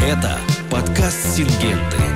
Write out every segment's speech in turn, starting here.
Это подкаст Сингенты.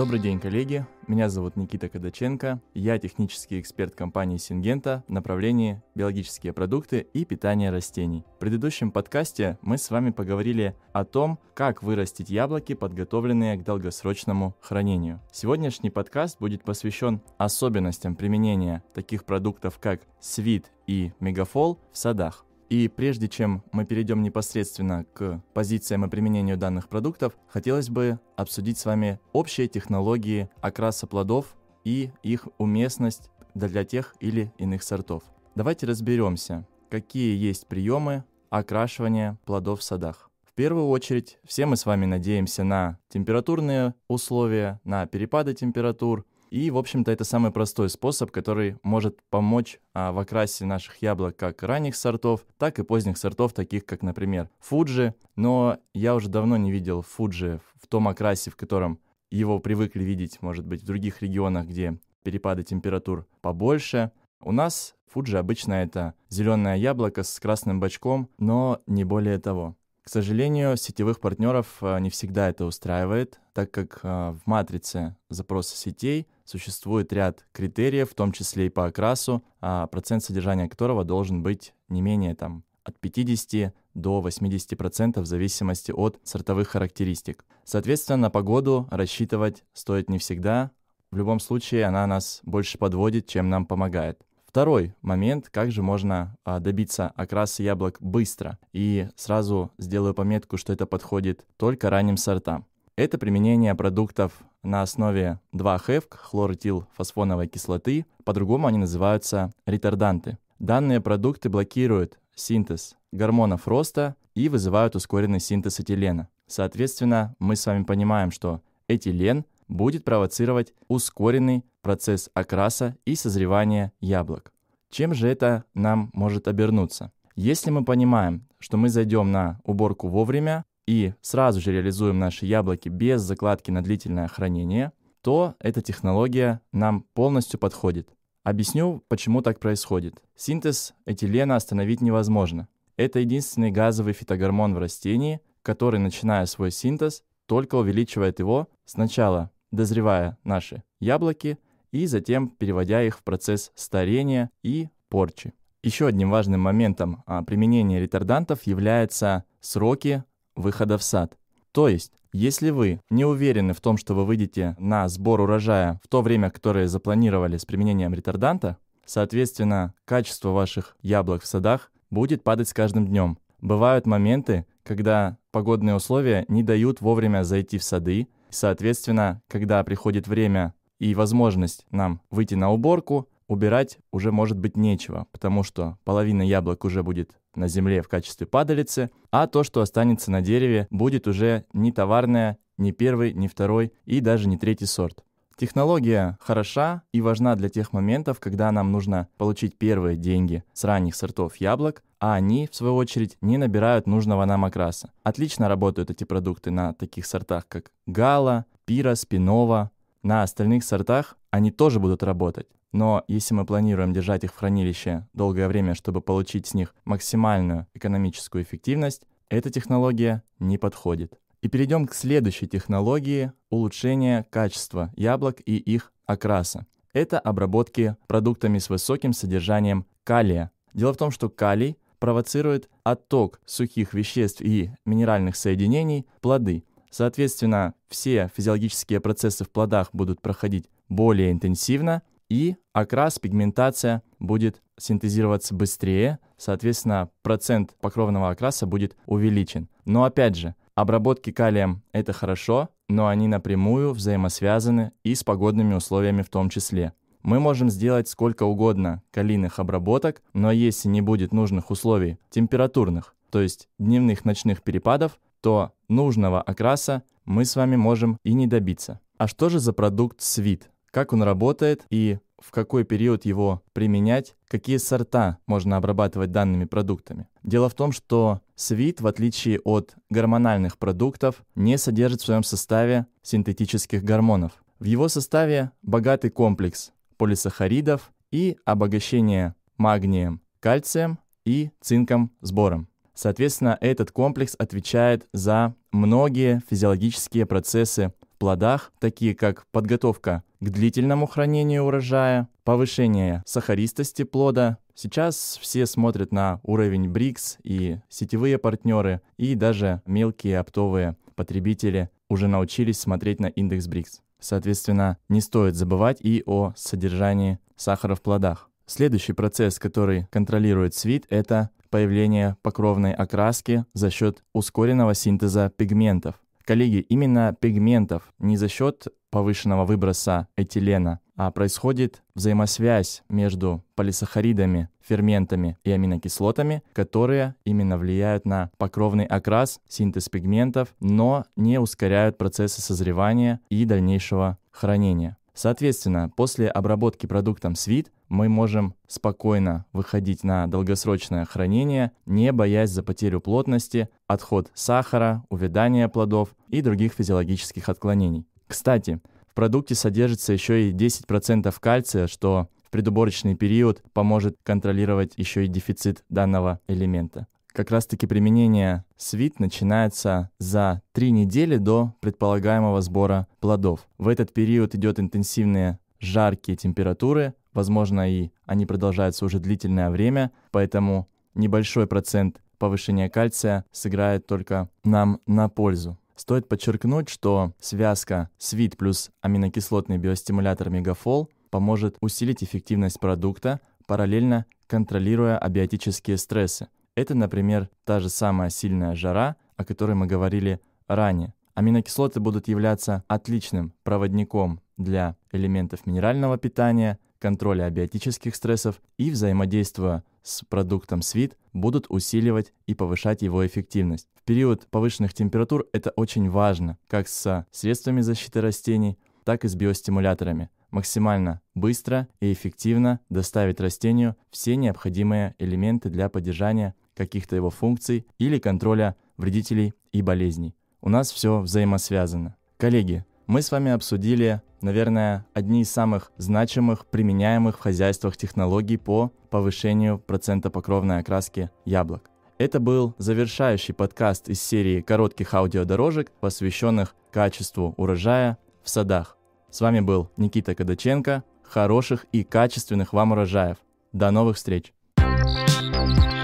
Добрый день, коллеги. Меня зовут Никита Кадаченко. Я технический эксперт компании Сингента в направлении биологические продукты и питание растений. В предыдущем подкасте мы с вами поговорили о том, как вырастить яблоки, подготовленные к долгосрочному хранению. Сегодняшний подкаст будет посвящен особенностям применения таких продуктов, как свит и мегафол в садах. И прежде чем мы перейдем непосредственно к позициям и применению данных продуктов, хотелось бы обсудить с вами общие технологии окраса плодов и их уместность для тех или иных сортов. Давайте разберемся, какие есть приемы окрашивания плодов в садах. В первую очередь, все мы с вами надеемся на температурные условия, на перепады температур, и, в общем-то, это самый простой способ, который может помочь а, в окрасе наших яблок как ранних сортов, так и поздних сортов, таких как, например, фуджи. Но я уже давно не видел фуджи в том окрасе, в котором его привыкли видеть, может быть, в других регионах, где перепады температур побольше. У нас фуджи обычно это зеленое яблоко с красным бочком, но не более того. К сожалению, сетевых партнеров а, не всегда это устраивает, так как а, в матрице запроса сетей существует ряд критериев, в том числе и по окрасу, а, процент содержания которого должен быть не менее там, от 50 до 80% в зависимости от сортовых характеристик. Соответственно, на погоду рассчитывать стоит не всегда. В любом случае, она нас больше подводит, чем нам помогает. Второй момент, как же можно а, добиться окраса яблок быстро. И сразу сделаю пометку, что это подходит только ранним сортам. Это применение продуктов на основе 2-хевк, хлорэтилфосфоновой кислоты, по-другому они называются ретарданты. Данные продукты блокируют синтез гормонов роста и вызывают ускоренный синтез этилена. Соответственно, мы с вами понимаем, что этилен будет провоцировать ускоренный процесс окраса и созревания яблок. Чем же это нам может обернуться? Если мы понимаем, что мы зайдем на уборку вовремя, и сразу же реализуем наши яблоки без закладки на длительное хранение, то эта технология нам полностью подходит. Объясню, почему так происходит. Синтез этилена остановить невозможно. Это единственный газовый фитогормон в растении, который, начиная свой синтез, только увеличивает его, сначала дозревая наши яблоки и затем переводя их в процесс старения и порчи. Еще одним важным моментом а, применения ретардантов являются сроки выхода в сад. То есть, если вы не уверены в том, что вы выйдете на сбор урожая в то время, которое запланировали с применением ретарданта, соответственно, качество ваших яблок в садах будет падать с каждым днем. Бывают моменты, когда погодные условия не дают вовремя зайти в сады, соответственно, когда приходит время и возможность нам выйти на уборку, убирать уже может быть нечего, потому что половина яблок уже будет на земле в качестве падалицы, а то, что останется на дереве, будет уже не товарное, не первый, не второй и даже не третий сорт. Технология хороша и важна для тех моментов, когда нам нужно получить первые деньги с ранних сортов яблок, а они, в свою очередь, не набирают нужного нам окраса. Отлично работают эти продукты на таких сортах, как Гала, Пира, Спинова. На остальных сортах они тоже будут работать, но если мы планируем держать их в хранилище долгое время, чтобы получить с них максимальную экономическую эффективность, эта технология не подходит. И перейдем к следующей технологии улучшения качества яблок и их окраса. Это обработки продуктами с высоким содержанием калия. Дело в том, что калий провоцирует отток сухих веществ и минеральных соединений плоды. Соответственно, все физиологические процессы в плодах будут проходить более интенсивно, и окрас, пигментация будет синтезироваться быстрее, соответственно, процент покровного окраса будет увеличен. Но опять же, обработки калием – это хорошо, но они напрямую взаимосвязаны и с погодными условиями в том числе. Мы можем сделать сколько угодно калийных обработок, но если не будет нужных условий температурных, то есть дневных ночных перепадов, то нужного окраса мы с вами можем и не добиться. А что же за продукт свит? Как он работает и в какой период его применять, какие сорта можно обрабатывать данными продуктами. Дело в том, что свит, в отличие от гормональных продуктов, не содержит в своем составе синтетических гормонов. В его составе богатый комплекс полисахаридов и обогащение магнием, кальцием и цинком сбором. Соответственно, этот комплекс отвечает за многие физиологические процессы плодах, такие как подготовка к длительному хранению урожая, повышение сахаристости плода. Сейчас все смотрят на уровень БРИКС и сетевые партнеры, и даже мелкие оптовые потребители уже научились смотреть на индекс БРИКС. Соответственно, не стоит забывать и о содержании сахара в плодах. Следующий процесс, который контролирует свит, это появление покровной окраски за счет ускоренного синтеза пигментов коллеги, именно пигментов не за счет повышенного выброса этилена, а происходит взаимосвязь между полисахаридами, ферментами и аминокислотами, которые именно влияют на покровный окрас, синтез пигментов, но не ускоряют процессы созревания и дальнейшего хранения. Соответственно, после обработки продуктом свит мы можем спокойно выходить на долгосрочное хранение, не боясь за потерю плотности, отход сахара, увядание плодов и других физиологических отклонений. Кстати, в продукте содержится еще и 10% кальция, что в предуборочный период поможет контролировать еще и дефицит данного элемента как раз-таки применение свит начинается за три недели до предполагаемого сбора плодов. В этот период идет интенсивные жаркие температуры, возможно, и они продолжаются уже длительное время, поэтому небольшой процент повышения кальция сыграет только нам на пользу. Стоит подчеркнуть, что связка свит плюс аминокислотный биостимулятор мегафол поможет усилить эффективность продукта, параллельно контролируя абиотические стрессы. Это, например, та же самая сильная жара, о которой мы говорили ранее. Аминокислоты будут являться отличным проводником для элементов минерального питания, контроля абиотических стрессов и взаимодействуя с продуктом СВИТ будут усиливать и повышать его эффективность. В период повышенных температур это очень важно, как с средствами защиты растений, так и с биостимуляторами. Максимально быстро и эффективно доставить растению все необходимые элементы для поддержания каких-то его функций или контроля вредителей и болезней. У нас все взаимосвязано. Коллеги, мы с вами обсудили, наверное, одни из самых значимых, применяемых в хозяйствах технологий по повышению процента покровной окраски яблок. Это был завершающий подкаст из серии коротких аудиодорожек, посвященных качеству урожая в садах. С вами был Никита Кадаченко. Хороших и качественных вам урожаев. До новых встреч! thank you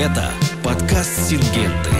это подкаст «Сингенты».